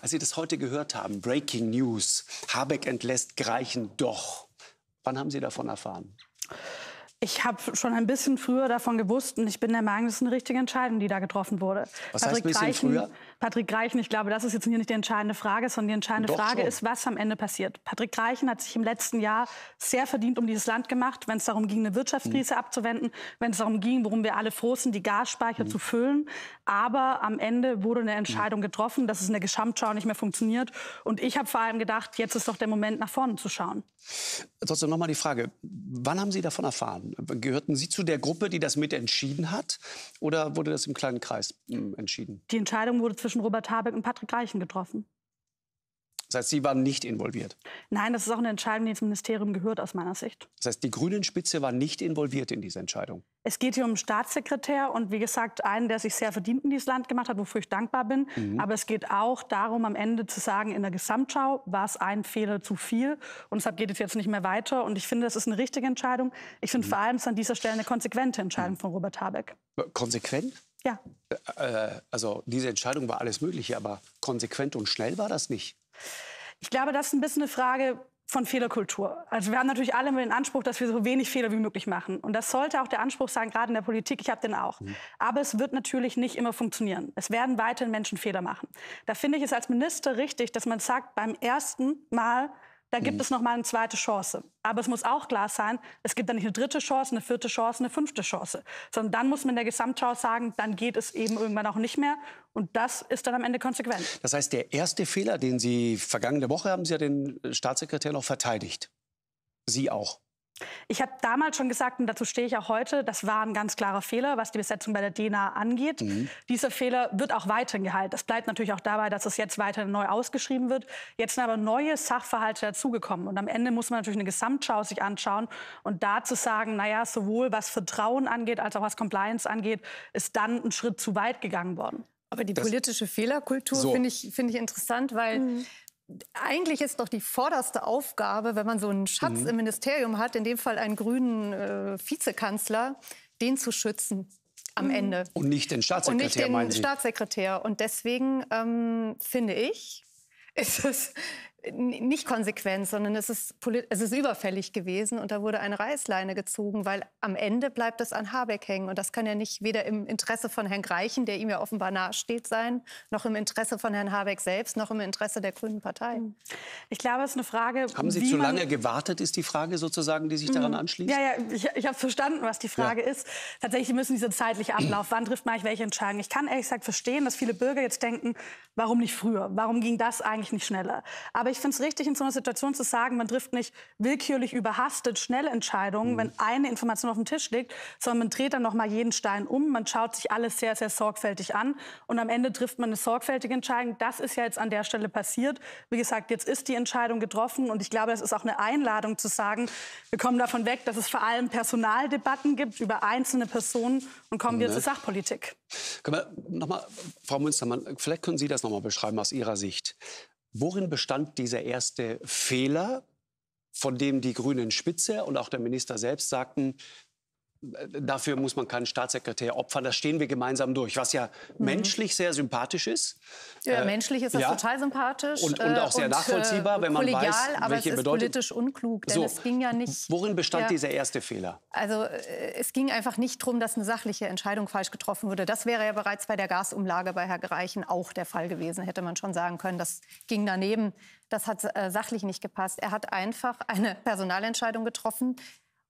Als Sie das heute gehört haben, Breaking News, Habeck entlässt Greichen doch. Wann haben Sie davon erfahren? Ich habe schon ein bisschen früher davon gewusst und ich bin der Meinung, das ist eine richtige Entscheidung, die da getroffen wurde. Was Patrick heißt ein bisschen Greichen, früher? Patrick Reichen, ich glaube, das ist jetzt hier nicht die entscheidende Frage, sondern die entscheidende Doch Frage schon. ist, was am Ende passiert. Patrick Reichen hat sich im letzten Jahr sehr verdient um dieses Land gemacht, wenn es darum ging, eine Wirtschaftskrise mhm. abzuwenden, wenn es darum ging, worum wir alle froh sind, die Gasspeicher mhm. zu füllen. Aber am Ende wurde eine mhm. Entscheidung getroffen, dass es in der Gesamtschau nicht mehr funktioniert. Und ich habe vor allem gedacht, jetzt ist doch der Moment, nach vorne zu schauen. Trotzdem nochmal die Frage, wann haben Sie davon erfahren? Gehörten Sie zu der Gruppe, die das mit entschieden hat? Oder wurde das im kleinen Kreis hm, entschieden? Die Entscheidung wurde zwischen zwischen Robert Habeck und Patrick Reichen getroffen. Das heißt, Sie waren nicht involviert? Nein, das ist auch eine Entscheidung, die ins Ministerium gehört, aus meiner Sicht. Das heißt, die Grünen-Spitze war nicht involviert in diese Entscheidung? Es geht hier um einen Staatssekretär und wie gesagt, einen, der sich sehr verdient in dieses Land gemacht hat, wofür ich dankbar bin. Mhm. Aber es geht auch darum, am Ende zu sagen, in der Gesamtschau war es ein Fehler zu viel und deshalb geht es jetzt nicht mehr weiter. Und ich finde, das ist eine richtige Entscheidung. Ich finde mhm. vor allem es an dieser Stelle eine konsequente Entscheidung mhm. von Robert Habeck. Konsequent? Ja. Äh, also diese Entscheidung war alles Mögliche, aber konsequent und schnell war das nicht. Ich glaube, das ist ein bisschen eine Frage von Fehlerkultur. Also wir haben natürlich alle den Anspruch, dass wir so wenig Fehler wie möglich machen. Und das sollte auch der Anspruch sein, gerade in der Politik. Ich habe den auch. Mhm. Aber es wird natürlich nicht immer funktionieren. Es werden weiterhin Menschen Fehler machen. Da finde ich es als Minister richtig, dass man sagt, beim ersten Mal dann gibt mhm. es mal eine zweite Chance. Aber es muss auch klar sein, es gibt dann nicht eine dritte Chance, eine vierte Chance, eine fünfte Chance. Sondern dann muss man in der Gesamtschau sagen, dann geht es eben irgendwann auch nicht mehr. Und das ist dann am Ende konsequent. Das heißt, der erste Fehler, den Sie vergangene Woche haben Sie ja den Staatssekretär noch verteidigt. Sie auch. Ich habe damals schon gesagt, und dazu stehe ich auch heute, das war ein ganz klarer Fehler, was die Besetzung bei der DNA angeht. Mhm. Dieser Fehler wird auch weiterhin gehalten. Das bleibt natürlich auch dabei, dass es jetzt weiter neu ausgeschrieben wird. Jetzt sind aber neue Sachverhalte dazugekommen. Und am Ende muss man natürlich eine Gesamtschau sich anschauen. Und da zu sagen, naja, sowohl was Vertrauen angeht, als auch was Compliance angeht, ist dann ein Schritt zu weit gegangen worden. Aber die das politische Fehlerkultur so. finde ich, find ich interessant, weil... Mhm eigentlich ist doch die vorderste Aufgabe, wenn man so einen Schatz mhm. im Ministerium hat, in dem Fall einen grünen äh, Vizekanzler, den zu schützen am mhm. Ende. Und nicht den Staatssekretär, Und nicht den meinen Sie? Staatssekretär. Und deswegen ähm, finde ich, ist es nicht konsequent, sondern es ist, es ist überfällig gewesen und da wurde eine Reißleine gezogen, weil am Ende bleibt es an Habeck hängen. Und das kann ja nicht weder im Interesse von Herrn Greichen, der ihm ja offenbar nahesteht, sein, noch im Interesse von Herrn Habeck selbst, noch im Interesse der Grünen Partei. Hm. Ich glaube, es ist eine Frage. Haben Sie zu lange gewartet, ist die Frage sozusagen, die sich hm. daran anschließt? Ja, ja, ich, ich habe verstanden, was die Frage ja. ist. Tatsächlich müssen diese zeitliche Ablauf, wann trifft man welche Entscheidung? Ich kann ehrlich gesagt verstehen, dass viele Bürger jetzt denken, warum nicht früher? Warum ging das eigentlich nicht schneller? Aber aber ich finde es richtig, in so einer Situation zu sagen, man trifft nicht willkürlich überhastet schnelle Entscheidungen, mhm. wenn eine Information auf dem Tisch liegt, sondern man dreht dann noch mal jeden Stein um, man schaut sich alles sehr, sehr sorgfältig an und am Ende trifft man eine sorgfältige Entscheidung. Das ist ja jetzt an der Stelle passiert. Wie gesagt, jetzt ist die Entscheidung getroffen und ich glaube, es ist auch eine Einladung zu sagen, wir kommen davon weg, dass es vor allem Personaldebatten gibt über einzelne Personen und kommen wir ne. zur Sachpolitik. Können wir noch mal, Frau Münstermann, vielleicht können Sie das noch mal beschreiben aus Ihrer Sicht. Worin bestand dieser erste Fehler, von dem die Grünen Spitze und auch der Minister selbst sagten, dafür muss man keinen Staatssekretär opfern. Das stehen wir gemeinsam durch, was ja mhm. menschlich sehr sympathisch ist. Ja, äh, menschlich ist das ja. total sympathisch. Und, und äh, auch sehr und, äh, nachvollziehbar, wenn man kollegial, weiß, aber welche es ist Bedeutung. politisch unklug, denn so. es ging ja nicht... Worin bestand ja, dieser erste Fehler? Also äh, es ging einfach nicht darum, dass eine sachliche Entscheidung falsch getroffen wurde. Das wäre ja bereits bei der Gasumlage bei Herrn Greichen auch der Fall gewesen, hätte man schon sagen können. Das ging daneben. Das hat äh, sachlich nicht gepasst. Er hat einfach eine Personalentscheidung getroffen,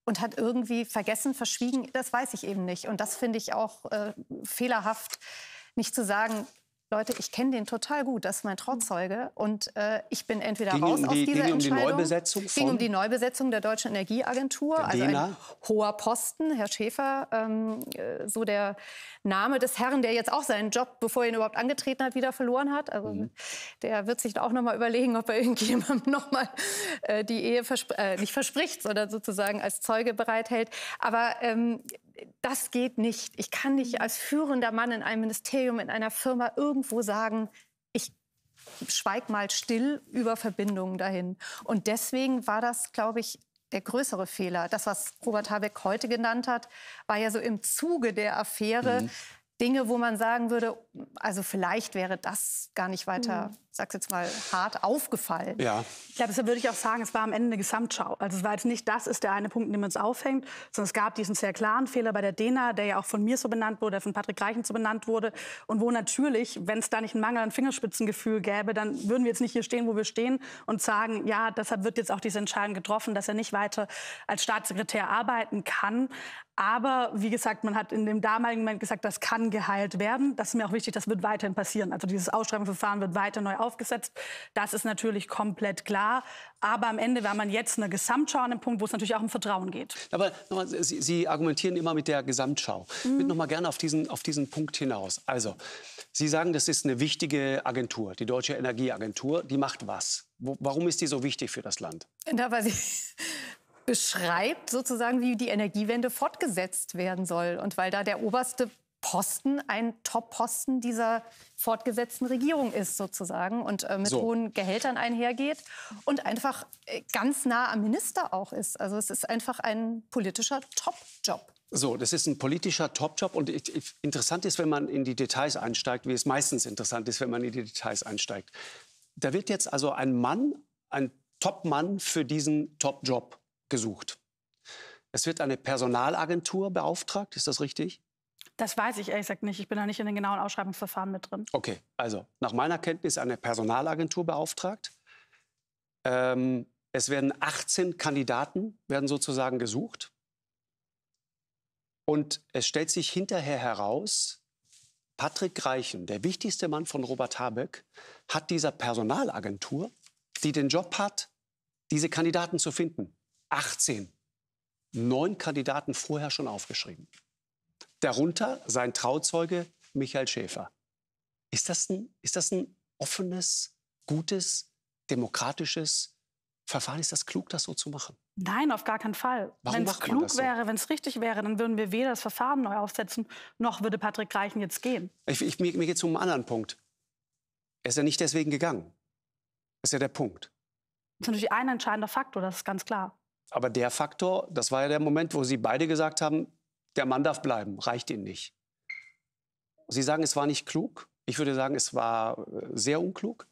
und hat irgendwie vergessen, verschwiegen, das weiß ich eben nicht. Und das finde ich auch äh, fehlerhaft, nicht zu sagen, Leute, ich kenne den total gut, das ist mein mhm. Trauzeuge und äh, ich bin entweder ging raus um die, aus dieser ging um die Neubesetzung von? ging um die Neubesetzung der Deutschen Energieagentur, der also ein hoher Posten, Herr Schäfer, ähm, äh, so der Name des Herrn, der jetzt auch seinen Job, bevor er ihn überhaupt angetreten hat, wieder verloren hat. Also mhm. der wird sich auch noch mal überlegen, ob er irgendjemandem noch mal äh, die Ehe verspr äh, nicht verspricht, sondern sozusagen als Zeuge bereithält. Aber ähm, das geht nicht. Ich kann nicht mhm. als führender Mann in einem Ministerium, in einer Firma irgendwo sagen, ich schweig mal still über Verbindungen dahin. Und deswegen war das, glaube ich, der größere Fehler. Das, was Robert Habeck heute genannt hat, war ja so im Zuge der Affäre. Mhm. Dinge, wo man sagen würde, also vielleicht wäre das gar nicht weiter, mhm. sag's jetzt mal hart, aufgefallen. Ja. Ich glaube, deshalb würde ich auch sagen, es war am Ende eine Gesamtschau. Also es war jetzt nicht, das ist der eine Punkt, den man uns aufhängt, sondern es gab diesen sehr klaren Fehler bei der DENA, der ja auch von mir so benannt wurde, von Patrick Reichen so benannt wurde. Und wo natürlich, wenn es da nicht einen Mangel an Fingerspitzengefühl gäbe, dann würden wir jetzt nicht hier stehen, wo wir stehen und sagen, ja, deshalb wird jetzt auch diese Entscheidung getroffen, dass er nicht weiter als Staatssekretär arbeiten kann. Aber wie gesagt, man hat in dem damaligen Moment gesagt, das kann geheilt werden. Das ist mir auch wichtig, das wird weiterhin passieren. Also dieses Ausschreibungsverfahren wird weiter neu aufgesetzt. Das ist natürlich komplett klar. Aber am Ende war man jetzt eine Gesamtschau an dem Punkt, wo es natürlich auch um Vertrauen geht. Aber nochmal, Sie, Sie, argumentieren immer mit der Gesamtschau. Mhm. Ich würde mhm. noch mal gerne auf diesen, auf diesen Punkt hinaus. Also, Sie sagen, das ist eine wichtige Agentur, die Deutsche Energieagentur. Die macht was? Wo, warum ist die so wichtig für das Land? Da, weil sie beschreibt sozusagen, wie die Energiewende fortgesetzt werden soll. Und weil da der oberste Posten ein Top-Posten dieser fortgesetzten Regierung ist sozusagen und äh, mit so. hohen Gehältern einhergeht und einfach äh, ganz nah am Minister auch ist. Also es ist einfach ein politischer Top-Job. So, das ist ein politischer Top-Job und ich, ich, interessant ist, wenn man in die Details einsteigt, wie es meistens interessant ist, wenn man in die Details einsteigt. Da wird jetzt also ein Mann, ein Top-Mann für diesen Top-Job gesucht. Es wird eine Personalagentur beauftragt, ist das richtig? Das weiß ich ehrlich gesagt nicht. Ich bin da nicht in den genauen Ausschreibungsverfahren mit drin. Okay, also nach meiner Kenntnis eine Personalagentur beauftragt. Ähm, es werden 18 Kandidaten werden sozusagen gesucht. Und es stellt sich hinterher heraus, Patrick Greichen, der wichtigste Mann von Robert Habeck, hat dieser Personalagentur, die den Job hat, diese Kandidaten zu finden, 18. Neun Kandidaten vorher schon aufgeschrieben. Darunter sein Trauzeuge Michael Schäfer. Ist das ein, ist das ein offenes, gutes, demokratisches Verfahren? Ist das klug, das so zu machen? Nein, auf gar keinen Fall. Wenn es klug so? wäre, wenn es richtig wäre, dann würden wir weder das Verfahren neu aufsetzen, noch würde Patrick Reichen jetzt gehen. Ich, ich, mir, mir geht es um einen anderen Punkt. Er ist ja nicht deswegen gegangen. Das ist ja der Punkt. Das ist natürlich ein entscheidender Faktor, das ist ganz klar. Aber der Faktor, das war ja der Moment, wo Sie beide gesagt haben, der Mann darf bleiben, reicht Ihnen nicht. Sie sagen, es war nicht klug. Ich würde sagen, es war äh, sehr unklug.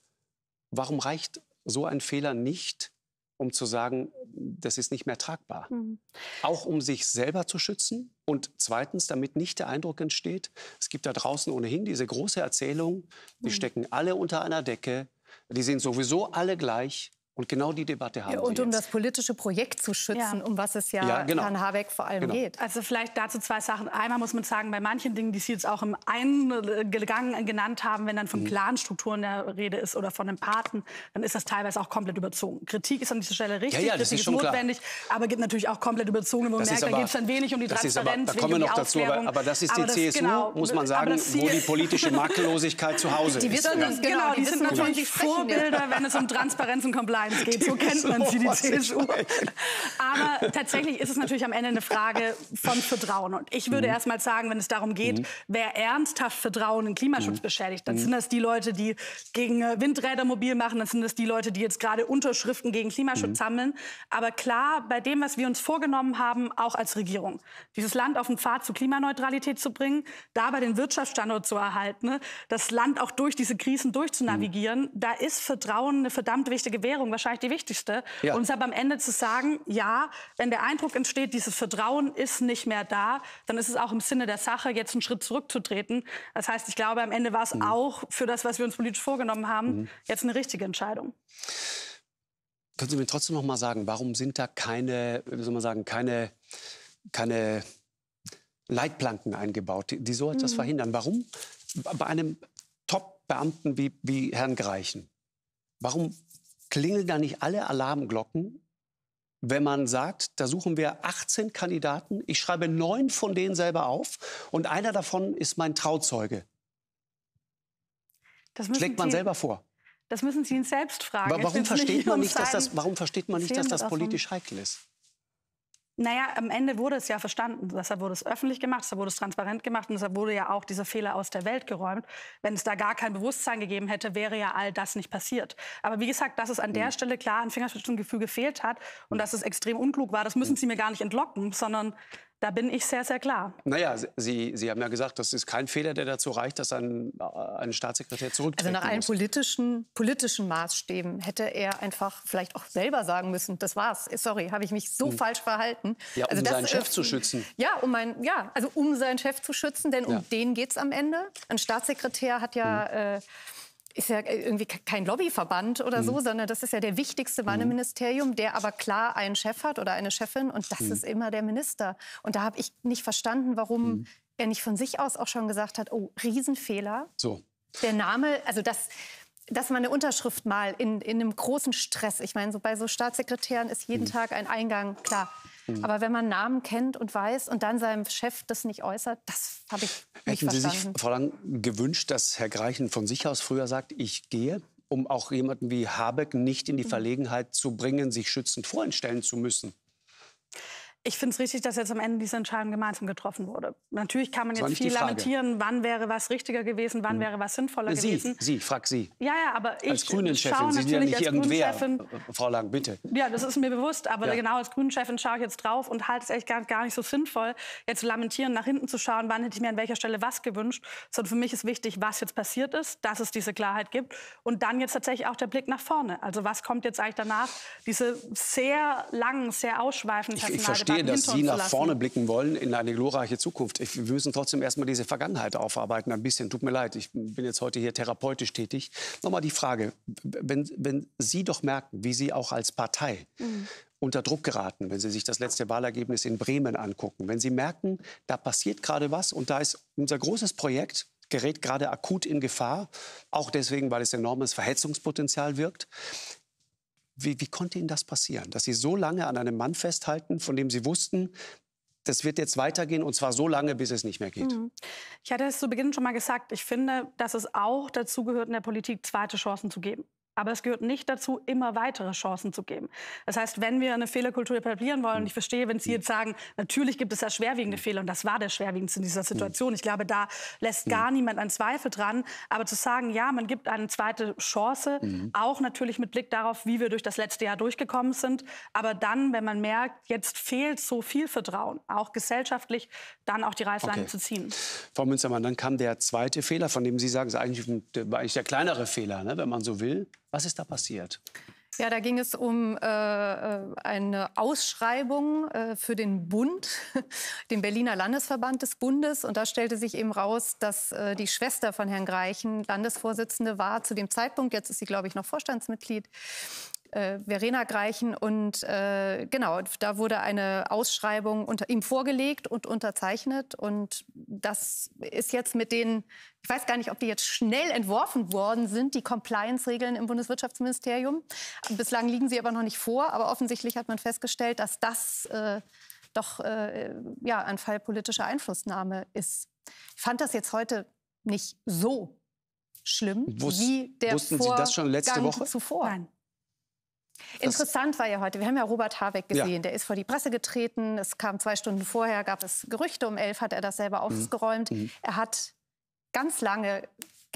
Warum reicht so ein Fehler nicht, um zu sagen, das ist nicht mehr tragbar? Mhm. Auch um sich selber zu schützen und zweitens, damit nicht der Eindruck entsteht, es gibt da draußen ohnehin diese große Erzählung, die mhm. stecken alle unter einer Decke, die sind sowieso alle gleich. Und genau die Debatte haben ja, und wir. Und um das politische Projekt zu schützen, ja. um was es ja, ja genau. Herrn Habeck vor allem genau. geht. Also vielleicht dazu zwei Sachen. Einmal muss man sagen, bei manchen Dingen, die Sie jetzt auch im Eingang genannt haben, wenn dann von mhm. Clanstrukturen der Rede ist oder von einem Paten, dann ist das teilweise auch komplett überzogen. Kritik ist an dieser Stelle richtig, ja, Kritik ist, notwendig, klar. aber gibt natürlich auch komplett überzogen, wo man merkt, aber, da geht es dann wenig um die Transparenz, aber, da kommen wir noch um dazu, aber, aber, das ist die das, CSU, genau, muss man sagen, wo die politische Makellosigkeit zu Hause die ist. Wissen, genau, genau, die, die sind natürlich Vorbilder, wenn es um Transparenz und Compliance Mainz geht. So kennt man sie, die CSU. Aber tatsächlich ist es natürlich am Ende eine Frage von Vertrauen. Und ich würde mhm. erst mal sagen, wenn es darum geht, mhm. wer ernsthaft Vertrauen in Klimaschutz mhm. beschädigt, dann mhm. sind das die Leute, die gegen äh, Windräder mobil machen, dann sind das die Leute, die jetzt gerade Unterschriften gegen Klimaschutz mhm. sammeln. Aber klar, bei dem, was wir uns vorgenommen haben, auch als Regierung, dieses Land auf den Pfad zu Klimaneutralität zu bringen, dabei den Wirtschaftsstandort zu erhalten, ne, das Land auch durch diese Krisen durchzunavigieren, mhm. da ist Vertrauen eine verdammt wichtige Währung wahrscheinlich die wichtigste. Ja. Und deshalb am Ende zu sagen, ja, wenn der Eindruck entsteht, dieses Vertrauen ist nicht mehr da, dann ist es auch im Sinne der Sache, jetzt einen Schritt zurückzutreten. Das heißt, ich glaube, am Ende war es mhm. auch für das, was wir uns politisch vorgenommen haben, mhm. jetzt eine richtige Entscheidung. Können Sie mir trotzdem noch mal sagen, warum sind da keine, wie soll man sagen, keine, keine Leitplanken eingebaut, die, die so etwas mhm. verhindern? Warum bei einem Top-Beamten wie, wie Herrn Greichen? Warum klingeln da nicht alle Alarmglocken, wenn man sagt, da suchen wir 18 Kandidaten, ich schreibe neun von denen selber auf und einer davon ist mein Trauzeuge? Das schlägt man Sie, selber vor. Das müssen Sie ihn selbst fragen. Aber warum versteht, nicht, dass das, warum versteht man nicht, dass das politisch heikel ist? Naja, am Ende wurde es ja verstanden. Deshalb wurde es öffentlich gemacht, deshalb wurde es transparent gemacht und deshalb wurde ja auch dieser Fehler aus der Welt geräumt. Wenn es da gar kein Bewusstsein gegeben hätte, wäre ja all das nicht passiert. Aber wie gesagt, dass es an der mhm. Stelle klar ein Fingerspitzengefühl gefehlt hat und mhm. dass es extrem unklug war, das müssen mhm. Sie mir gar nicht entlocken, sondern da bin ich sehr, sehr klar. Naja, Sie, Sie haben ja gesagt, das ist kein Fehler, der dazu reicht, dass ein, äh, ein Staatssekretär zurücktritt. Also nach allen politischen, politischen Maßstäben hätte er einfach vielleicht auch selber sagen müssen, das war's, äh, sorry, habe ich mich so hm. falsch verhalten. Ja, um also das, seinen Chef äh, zu schützen. Ja, um mein, ja, also um seinen Chef zu schützen, denn ja. um den geht es am Ende. Ein Staatssekretär hat ja... Hm. Äh, ist ja äh, irgendwie kein Lobbyverband oder so, mhm. sondern das ist ja der wichtigste Mann mhm. im Ministerium, der aber klar einen Chef hat oder eine Chefin und das mhm. ist immer der Minister. Und da habe ich nicht verstanden, warum mhm. er nicht von sich aus auch schon gesagt hat, oh, Riesenfehler. So. Der Name, also das dass man eine Unterschrift mal in, in einem großen Stress, ich meine, so bei so Staatssekretären ist jeden mhm. Tag ein Eingang, klar. Mhm. Aber wenn man Namen kennt und weiß und dann seinem Chef das nicht äußert, das habe ich nicht verstanden. Hätten Sie sich, Frau Lang, gewünscht, dass Herr Greichen von sich aus früher sagt, ich gehe? um auch jemanden wie Habeck nicht in die mhm. Verlegenheit zu bringen, sich schützend vorstellen zu müssen? ich finde es richtig, dass jetzt am Ende diese Entscheidung gemeinsam getroffen wurde. Natürlich kann man jetzt viel lamentieren, wann wäre was richtiger gewesen, wann hm. wäre was sinnvoller Sie, gewesen. Sie, frag Sie. Ja, ja, aber ich als Grünen-Chefin, Sie sind ja nicht irgendwer, äh, äh, Frau Lang, bitte. Ja, das ist mir bewusst, aber ja. genau als Grünen-Chefin schaue ich jetzt drauf und halte es echt gar, gar, nicht so sinnvoll, jetzt zu lamentieren, nach hinten zu schauen, wann hätte ich mir an welcher Stelle was gewünscht, sondern für mich ist wichtig, was jetzt passiert ist, dass es diese Klarheit gibt und dann jetzt tatsächlich auch der Blick nach vorne. Also was kommt jetzt eigentlich danach? Diese sehr langen, sehr ausschweifenden Personaldebatten verstehe, dass Sie nach vorne blicken wollen in eine glorreiche Zukunft. Ich, wir müssen trotzdem erstmal diese Vergangenheit aufarbeiten. Ein bisschen, tut mir leid, ich bin jetzt heute hier therapeutisch tätig. Nochmal die Frage, wenn, wenn Sie doch merken, wie Sie auch als Partei mhm unter Druck geraten, wenn Sie sich das letzte Wahlergebnis in Bremen angucken. Wenn Sie merken, da passiert gerade was und da ist unser großes Projekt gerät gerade akut in Gefahr, auch deswegen, weil es enormes Verhetzungspotenzial wirkt. Wie, wie konnte Ihnen das passieren, dass Sie so lange an einem Mann festhalten, von dem Sie wussten, das wird jetzt weitergehen und zwar so lange, bis es nicht mehr geht. Mhm. Ich hatte es zu Beginn schon mal gesagt. Ich finde, dass es auch dazu gehört, in der Politik zweite Chancen zu geben. Aber es gehört nicht dazu, immer weitere Chancen zu geben. Das heißt, wenn wir eine Fehlerkultur etablieren wollen, und hm. ich verstehe, wenn Sie hm. jetzt sagen, natürlich gibt es da schwerwiegende hm. Fehler, und das war der schwerwiegendste in dieser Situation. Ich glaube, da lässt gar niemand einen Zweifel dran. Aber zu sagen, ja, man gibt eine zweite Chance, auch natürlich mit Blick darauf, wie wir durch das letzte Jahr durchgekommen sind. Aber dann, wenn man merkt, jetzt fehlt so viel Vertrauen, auch gesellschaftlich, dann auch die Reißleine okay. zu ziehen. Frau Münstermann, dann kam der zweite Fehler, von dem Sie sagen, es war eigentlich der kleinere Fehler, ne, wenn man so will. Was ist da passiert? Ja, da ging es um äh, äh eine Ausschreibung äh, für den Bund, den Berliner Landesverband des Bundes. Und da stellte sich eben raus, dass äh, die Schwester von Herrn Greichen Landesvorsitzende war zu dem Zeitpunkt. Jetzt ist sie, glaube ich, noch Vorstandsmitglied äh, Verena Greichen. Und äh, genau, da wurde eine Ausschreibung unter ihm vorgelegt und unterzeichnet. Und das ist jetzt mit den, ich weiß gar nicht, ob die jetzt schnell entworfen worden sind, die Compliance-Regeln im Bundeswirtschaftsministerium. Bislang liegen sie aber noch nicht vor. Aber offensichtlich hat man festgestellt, dass das äh, doch äh, ja, ein Fall politischer Einflussnahme ist. Ich fand das jetzt heute nicht so schlimm Wus wie der Wussten Sie das schon letzte Woche? zuvor. Nein. Interessant war ja heute, wir haben ja Robert Habeck gesehen, ja. der ist vor die Presse getreten, es kam zwei Stunden vorher, gab es Gerüchte, um elf hat er das selber mhm. aufgeräumt. Mhm. Er hat ganz lange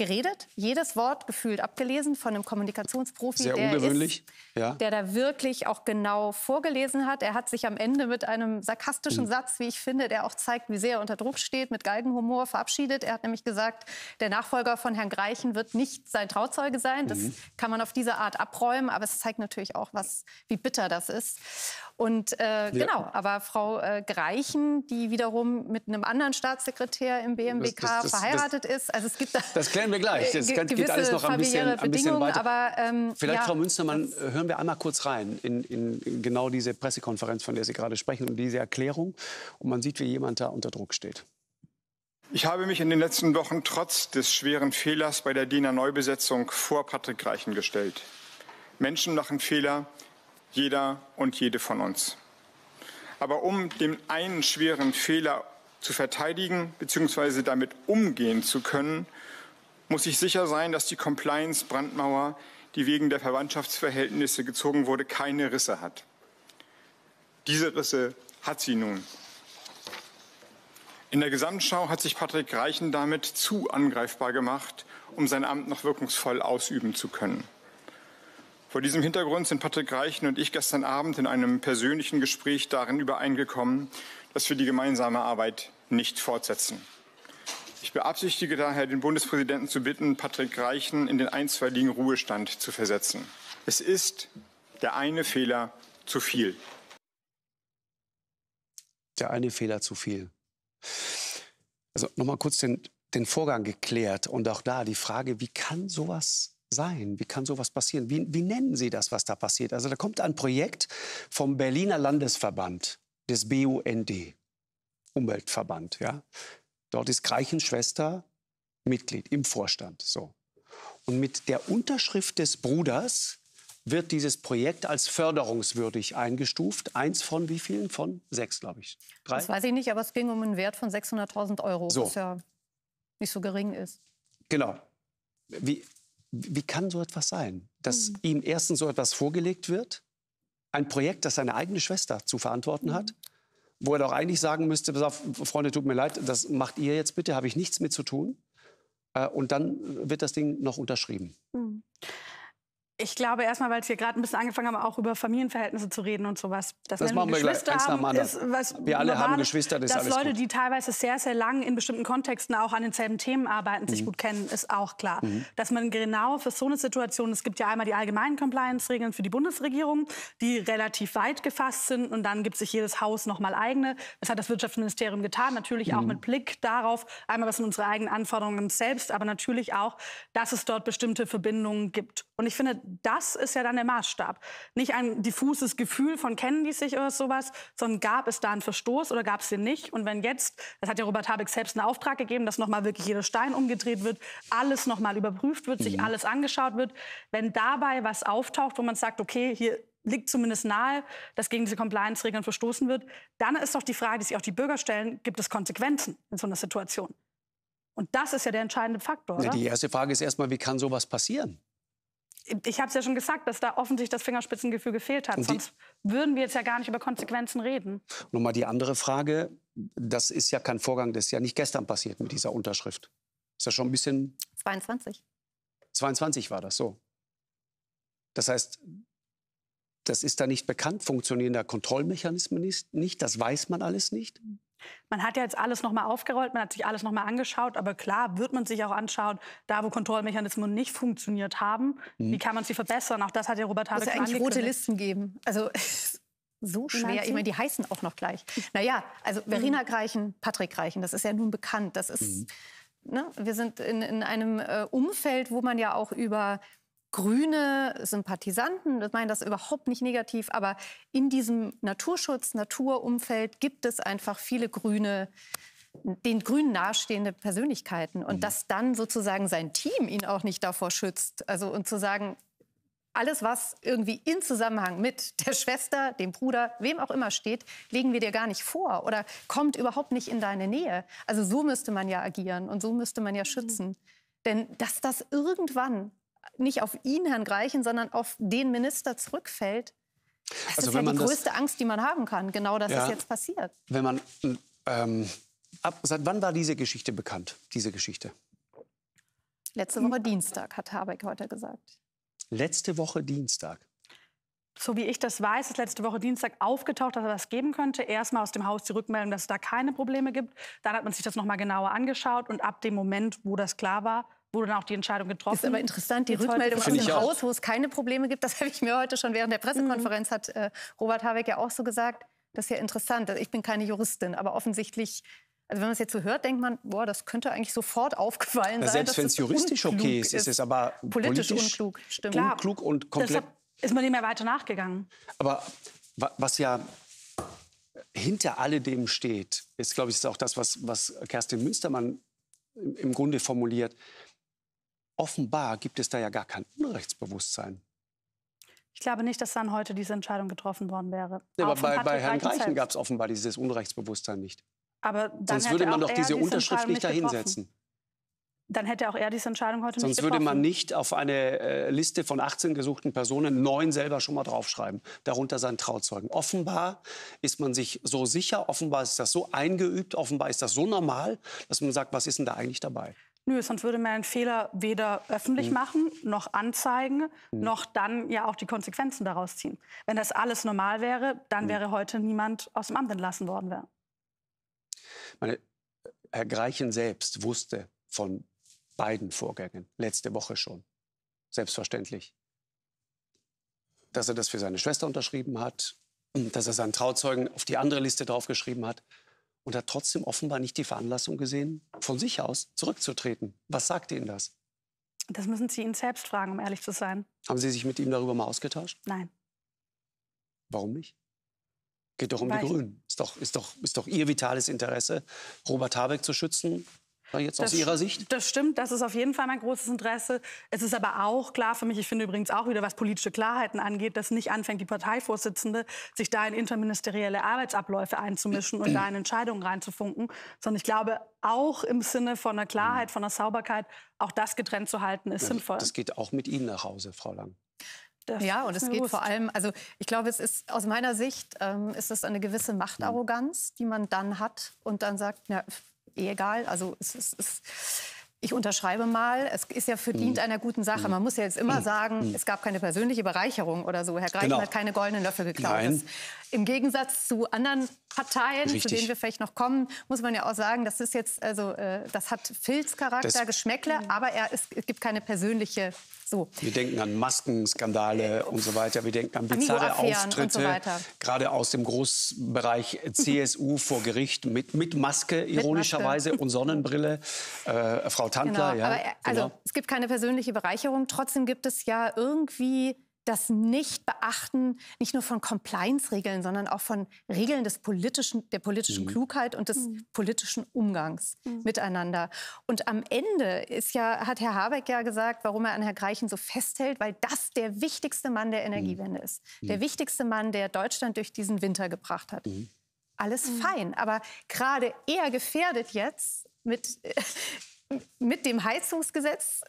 geredet, jedes Wort gefühlt abgelesen von einem Kommunikationsprofi, Sehr der, ist, ja. der da wirklich auch genau vorgelesen hat. Er hat sich am Ende mit einem sarkastischen mhm. Satz, wie ich finde, der auch zeigt, wie sehr er unter Druck steht, mit Galgenhumor verabschiedet. Er hat nämlich gesagt, der Nachfolger von Herrn Greichen wird nicht sein Trauzeuge sein. Das mhm. kann man auf diese Art abräumen, aber es zeigt natürlich auch, was, wie bitter das ist. Und äh, ja. genau, aber Frau äh, Greichen, die wiederum mit einem anderen Staatssekretär im BMWK das, das, das, verheiratet ist. Also es gibt da Das klären wir gleich. Das ge geht alles noch ein bisschen, ein bisschen weiter. Aber, ähm, Vielleicht, ja, Frau Münstermann, äh, hören wir einmal kurz rein in, in, genau diese Pressekonferenz, von der Sie gerade sprechen und diese Erklärung. Und man sieht, wie jemand da unter Druck steht. Ich habe mich in den letzten Wochen trotz des schweren Fehlers bei der Diener Neubesetzung vor Patrick Greichen gestellt. Menschen machen Fehler, jeder und jede von uns. Aber um den einen schweren Fehler zu verteidigen bzw. damit umgehen zu können, muss ich sicher sein, dass die Compliance-Brandmauer, die wegen der Verwandtschaftsverhältnisse gezogen wurde, keine Risse hat. Diese Risse hat sie nun. In der Gesamtschau hat sich Patrick Reichen damit zu angreifbar gemacht, um sein Amt noch wirkungsvoll ausüben zu können. Vor diesem Hintergrund sind Patrick Reichen und ich gestern Abend in einem persönlichen Gespräch darin übereingekommen, dass wir die gemeinsame Arbeit nicht fortsetzen. Ich beabsichtige daher, den Bundespräsidenten zu bitten, Patrick Reichen in den einstweiligen Ruhestand zu versetzen. Es ist der eine Fehler zu viel. Der eine Fehler zu viel. Also nochmal kurz den, den Vorgang geklärt und auch da die Frage, wie kann sowas sein? Wie kann sowas passieren? Wie, wie nennen Sie das, was da passiert? Also da kommt ein Projekt vom Berliner Landesverband, des BUND, Umweltverband. Ja? Dort ist Greichens Schwester Mitglied im Vorstand. So. Und mit der Unterschrift des Bruders wird dieses Projekt als förderungswürdig eingestuft. Eins von wie vielen? Von sechs, glaube ich. Drei? Das weiß ich nicht, aber es ging um einen Wert von 600.000 Euro, so. was ja nicht so gering ist. Genau. Wie, wie kann so etwas sein? Dass mhm. ihm erstens so etwas vorgelegt wird, ein Projekt, das seine eigene Schwester zu verantworten mhm. hat, wo er doch eigentlich sagen müsste, pass auf, Freunde, tut mir leid, das macht ihr jetzt bitte, habe ich nichts mit zu tun. Äh, und dann wird das Ding noch unterschrieben. Mhm. Ich glaube erstmal, weil es hier gerade ein bisschen angefangen haben, auch über Familienverhältnisse zu reden und sowas. Dass das machen wir Geschwister gleich. Haben, ist, was wir alle haben Geschwister, das ist Dass Leute, gut. die teilweise sehr, sehr lang in bestimmten Kontexten auch an denselben Themen arbeiten, mhm. sich gut kennen, ist auch klar. Mhm. Dass man genau für so eine Situation, es gibt ja einmal die allgemeinen Compliance-Regeln für die Bundesregierung, die relativ weit gefasst sind und dann gibt sich jedes Haus nochmal eigene. Das hat das Wirtschaftsministerium getan, natürlich auch mhm. mit Blick darauf, einmal was sind unsere eigenen Anforderungen selbst, aber natürlich auch, dass es dort bestimmte Verbindungen gibt. Und ich finde, das ist ja dann der Maßstab. Nicht ein diffuses Gefühl von kennen die sich oder sowas, sondern gab es da einen Verstoß oder gab es den nicht? Und wenn jetzt, das hat ja Robert Habeck selbst einen Auftrag gegeben, dass nochmal wirklich jeder Stein umgedreht wird, alles nochmal überprüft wird, mhm. sich alles angeschaut wird, wenn dabei was auftaucht, wo man sagt, okay, hier liegt zumindest nahe, dass gegen diese Compliance-Regeln verstoßen wird, dann ist doch die Frage, die sich auch die Bürger stellen, gibt es Konsequenzen in so einer Situation? Und das ist ja der entscheidende Faktor. Oder? Die erste Frage ist erstmal, wie kann sowas passieren? ich habe es ja schon gesagt, dass da offensichtlich das Fingerspitzengefühl gefehlt hat. Sonst würden wir jetzt ja gar nicht über Konsequenzen reden. Nun mal die andere Frage. Das ist ja kein Vorgang, das ist ja nicht gestern passiert mit dieser Unterschrift. Ist das schon ein bisschen... 22. 22 war das, so. Das heißt, das ist da nicht bekannt, funktionieren da Kontrollmechanismen nicht, das weiß man alles nicht. Man hat ja jetzt alles nochmal aufgerollt, man hat sich alles nochmal angeschaut, aber klar wird man sich auch anschauen, da wo Kontrollmechanismen nicht funktioniert haben, mhm. wie kann man sie verbessern? Auch das hat ja Robert Habeck ja eigentlich rote Listen geben. Also so schwer. Ich meine, die heißen auch noch gleich. Naja, also mhm. Verena Greichen, Patrick Greichen, das ist ja nun bekannt. Das ist, mhm. ne, wir sind in, in einem äh, Umfeld, wo man ja auch über grüne Sympathisanten. Ich meine das überhaupt nicht negativ, aber in diesem Naturschutz, Naturumfeld gibt es einfach viele grüne den Grünen nahestehende Persönlichkeiten und mhm. dass dann sozusagen sein Team ihn auch nicht davor schützt. Also und zu sagen, alles, was irgendwie in Zusammenhang mit der Schwester, dem Bruder, wem auch immer steht, legen wir dir gar nicht vor oder kommt überhaupt nicht in deine Nähe. Also so müsste man ja agieren und so müsste man ja mhm. schützen. Mhm. Denn dass das irgendwann nicht auf ihn, Herrn Greichen, sondern auf den Minister zurückfällt, das also ist ja die größte das, Angst, die man haben kann, genau das ja, ist jetzt passiert. Wenn man, ähm, ab, seit wann war diese Geschichte bekannt, diese Geschichte? Letzte Woche Dienstag, hat Habeck heute gesagt. Letzte Woche Dienstag? So wie ich das weiß, ist letzte Woche Dienstag aufgetaucht, dass er das geben könnte. Erstmal aus dem Haus die Rückmeldung, dass es da keine Probleme gibt. Dann hat man sich das nochmal genauer angeschaut. Und ab dem Moment, wo das klar war, wurde dann auch die Entscheidung getroffen. Das ist aber interessant, die Rückmeldung aus dem Haus, wo es keine Probleme gibt, das habe ich mir heute schon während der Pressekonferenz, mhm. hat äh, Robert Habeck ja auch so gesagt. Das ist ja interessant. Also ich bin keine Juristin, aber offensichtlich also wenn man es jetzt so hört, denkt man, boah, das könnte eigentlich sofort aufgefallen Na, sein. Selbst wenn es juristisch okay ist, ist es aber politisch, politisch unklug. Stimmt. Klar, unklug und komplett. Deshalb Ist man dem ja weiter nachgegangen. Aber was ja hinter alledem steht, ist, glaube ich, ist auch das, was, was Kerstin Münstermann im Grunde formuliert offenbar gibt es da ja gar kein Unrechtsbewusstsein. Ich glaube nicht, dass dann heute diese Entscheidung getroffen worden wäre. Ja, aber bei, bei, Herrn Greichen gab es offenbar dieses Unrechtsbewusstsein nicht. Aber Sonst würde man doch diese, diese Unterschrift nicht dahinsetzen. Getroffen. Dann hätte auch er diese Entscheidung heute Sonst nicht getroffen. Sonst würde man nicht auf eine äh, Liste von 18 gesuchten Personen neun selber schon mal draufschreiben, darunter seinen Trauzeugen. Offenbar ist man sich so sicher, offenbar ist das so eingeübt, offenbar ist das so normal, dass man sagt, was ist denn da eigentlich dabei? Nö, sonst würde man einen Fehler weder öffentlich mhm. machen, noch anzeigen, mhm. noch dann ja auch die Konsequenzen daraus ziehen. Wenn das alles normal wäre, dann mhm. wäre heute niemand aus dem Amt entlassen worden. Wäre. Meine, äh, Herr Greichen selbst wusste von beiden Vorgängen letzte Woche schon, selbstverständlich, dass er das für seine Schwester unterschrieben hat, dass er seinen Trauzeugen auf die andere Liste draufgeschrieben hat und hat trotzdem offenbar nicht die Veranlassung gesehen, von sich aus zurückzutreten. Was sagt Ihnen das? Das müssen Sie ihn selbst fragen, um ehrlich zu sein. Haben Sie sich mit ihm darüber mal ausgetauscht? Nein. Warum nicht? Geht doch um Weil die Grünen. Ist doch, ist, doch, ist doch Ihr vitales Interesse, Robert Habeck zu schützen jetzt das, aus Ihrer Sicht? Das stimmt, das ist auf jeden Fall mein großes Interesse. Es ist aber auch klar für mich, ich finde übrigens auch wieder, was politische Klarheiten angeht, dass nicht anfängt, die Parteivorsitzende sich da in interministerielle Arbeitsabläufe einzumischen und da in Entscheidungen reinzufunken, sondern ich glaube, auch im Sinne von einer Klarheit, von einer Sauberkeit, auch das getrennt zu halten, ist ja, sinnvoll. Das geht auch mit Ihnen nach Hause, Frau Lang. Das ja, und es geht bewusst. vor allem, also ich glaube, es ist aus meiner Sicht ähm, ist es eine gewisse mhm. Machtarroganz, die man dann hat und dann sagt, na, eh egal. Also es ist ich unterschreibe mal, es ist ja verdient hm. einer guten Sache. Mhm. Man muss ja jetzt immer hm. sagen, hm. es gab keine persönliche Bereicherung oder so. Herr Greichen genau. hat keine goldenen Löffel geklaut. Nein. Das im Gegensatz zu anderen Parteien, Richtig. zu denen wir vielleicht noch kommen, muss man ja auch sagen, das ist jetzt, also äh, das hat Filzcharakter, Geschmäckle, mhm. aber er ist, es gibt keine persönliche so. Wir denken an Maskenskandale äh, und so weiter. Wir denken an bizarre Auftritte, so gerade aus dem Großbereich CSU vor Gericht mit, mit Maske mit ironischerweise Maske. und Sonnenbrille. Äh, Frau Tantler, genau. ja. Er, äh, also genau. es gibt keine persönliche Bereicherung. Trotzdem gibt es ja irgendwie das Nichtbeachten nicht nur von Compliance-Regeln, sondern auch von Regeln des politischen, der politischen mhm. Klugheit und des mhm. politischen Umgangs mhm. miteinander. Und am Ende ist ja, hat Herr Habeck ja gesagt, warum er an Herrn Greichen so festhält, weil das der wichtigste Mann der mhm. Energiewende ist. Mhm. Der wichtigste Mann, der Deutschland durch diesen Winter gebracht hat. Mhm. Alles fein, aber gerade er gefährdet jetzt mit mit dem Heizungsgesetz,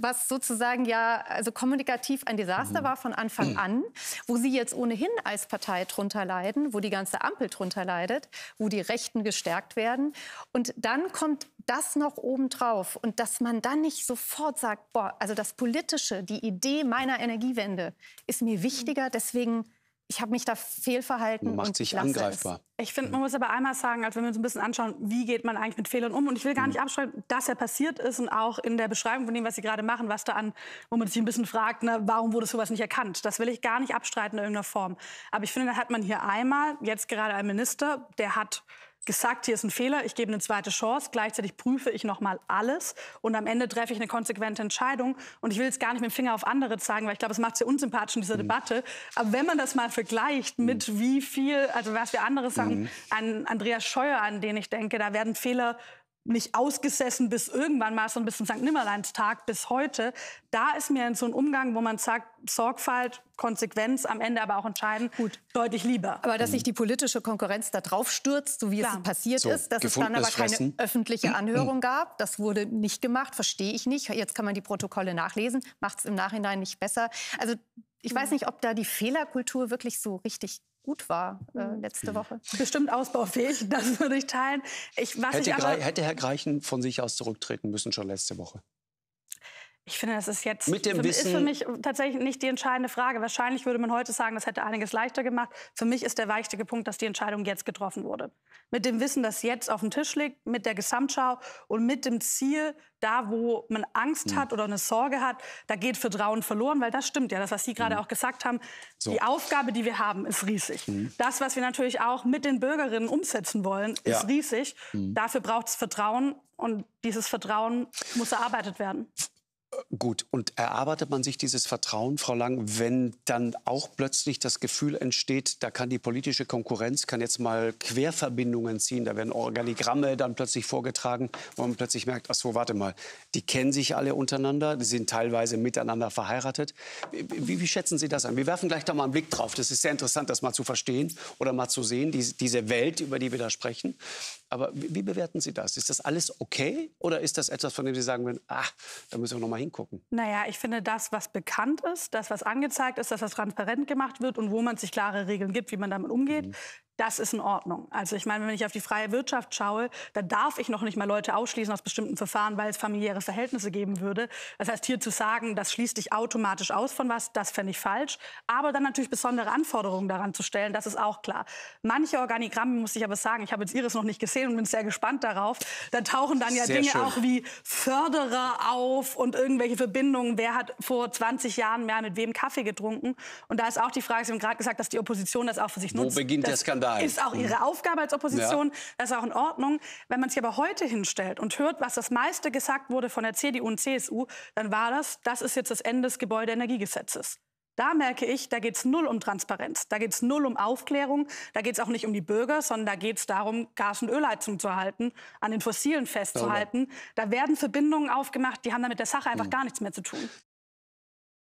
was sozusagen ja also kommunikativ ein Desaster mhm. war von Anfang mhm. an, wo Sie jetzt ohnehin als Partei drunter leiden, wo die ganze Ampel drunter leidet, wo die Rechten gestärkt werden. Und dann kommt das noch obendrauf. Und dass man dann nicht sofort sagt, boah, also das Politische, die Idee meiner Energiewende ist mir mhm. wichtiger, deswegen ich habe mich da fehlverhalten. Man macht sich angreifbar. Es. Ich finde, man muss aber einmal sagen, als wenn wir uns ein bisschen anschauen, wie geht man eigentlich mit Fehlern um. Und ich will gar mhm. nicht abschreiben, dass er passiert ist und auch in der Beschreibung von dem, was Sie gerade machen, was da an, wo man sich ein bisschen fragt, ne, warum wurde sowas nicht erkannt. Das will ich gar nicht abstreiten in irgendeiner Form. Aber ich finde, da hat man hier einmal, jetzt gerade einen Minister, der hat gesagt, hier ist ein Fehler, ich gebe eine zweite Chance, gleichzeitig prüfe ich nochmal alles und am Ende treffe ich eine konsequente Entscheidung. Und ich will jetzt gar nicht mit dem Finger auf andere zeigen, weil ich glaube, es macht sehr unsympathisch in dieser mhm. Debatte. Aber wenn man das mal vergleicht mhm. mit wie viel, also was wir andere sagen, mhm. an Andreas Scheuer, an den ich denke, da werden Fehler nicht ausgesessen bis irgendwann mal so ein bisschen St. Tag bis heute. Da ist mir in so ein Umgang, wo man sagt, Sorgfalt, Konsequenz, am Ende aber auch entscheiden, Gut. deutlich lieber. Aber dass sich die politische Konkurrenz da drauf stürzt, so wie Klar. es passiert so, ist, dass es dann aber keine Fressen. öffentliche Anhörung gab, das wurde nicht gemacht, verstehe ich nicht. Jetzt kann man die Protokolle nachlesen, macht es im Nachhinein nicht besser. Also ich weiß hm. nicht, ob da die Fehlerkultur wirklich so richtig gut war äh, mhm. letzte Woche. Bestimmt ausbaufähig, das würde ich teilen. Ich, was hätte, ich aber, hätte Herr Greichen von sich aus zurücktreten müssen schon letzte Woche? Ich finde, das ist jetzt mit dem für, Wissen, ist für mich tatsächlich nicht die entscheidende Frage. Wahrscheinlich würde man heute sagen, das hätte einiges leichter gemacht. Für mich ist der wichtige Punkt, dass die Entscheidung jetzt getroffen wurde. Mit dem Wissen, das jetzt auf dem Tisch liegt, mit der Gesamtschau und mit dem Ziel, da wo man Angst hm. hat oder eine Sorge hat, da geht Vertrauen verloren, weil das stimmt ja, das, was Sie gerade mhm. auch gesagt haben. So. Die Aufgabe, die wir haben, ist riesig. Mhm. Das, was wir natürlich auch mit den Bürgerinnen umsetzen wollen, ist riesig. Mhm. Dafür braucht es Vertrauen und dieses Vertrauen muss erarbeitet werden. Gut, und erarbeitet man sich dieses Vertrauen, Frau Lang, wenn dann auch plötzlich das Gefühl entsteht, da kann die politische Konkurrenz, kann jetzt mal Querverbindungen ziehen, da werden Organigramme dann plötzlich vorgetragen, wo man plötzlich merkt, ach so, warte mal, die kennen sich alle untereinander, die sind teilweise miteinander verheiratet. Wie, wie schätzen Sie das an? Wir werfen gleich da mal einen Blick drauf. Das ist sehr interessant, das mal zu verstehen oder mal zu sehen, diese, diese Welt, über die wir da sprechen. Aber wie, wie bewerten Sie das? Ist das alles okay oder ist das etwas, von dem Sie sagen würden, ach, da müssen wir noch mal hingehen? hingucken? Naja, ich finde, das, was bekannt ist, das, was angezeigt ist, das, transparent gemacht wird und wo man sich klare Regeln gibt, wie man damit umgeht, mhm das ist in Ordnung. Also ich meine, wenn ich auf die freie Wirtschaft schaue, da darf ich noch nicht mal Leute ausschließen aus bestimmten Verfahren, weil es familiäre Verhältnisse geben würde. Das heißt, hier zu sagen, das schließt dich automatisch aus von was, das fände ich falsch. Aber dann natürlich besondere Anforderungen daran zu stellen, das ist auch klar. Manche Organigramme, muss ich aber sagen, ich habe jetzt Iris noch nicht gesehen und bin sehr gespannt darauf, da tauchen dann ja sehr Dinge schön. auch wie Förderer auf und irgendwelche Verbindungen. Wer hat vor 20 Jahren mehr mit wem Kaffee getrunken? Und da ist auch die Frage, Sie haben gerade gesagt, dass die Opposition das auch für sich Wo nutzt. Wo beginnt der Skandal? sein. Ist auch ihre mhm. Aufgabe als Opposition. Ja. Das ist auch in Ordnung. Wenn man sich aber heute hinstellt und hört, was das meiste gesagt wurde von der CDU und CSU, dann war das, das ist jetzt das Ende des Gebäudeenergiegesetzes. Da merke ich, da geht es null um Transparenz, da geht es null um Aufklärung, da geht es auch nicht um die Bürger, sondern da geht es darum, Gas- und Ölheizung zu halten, an den Fossilen festzuhalten. Da werden Verbindungen aufgemacht, die haben damit der Sache einfach mhm. gar nichts mehr zu tun.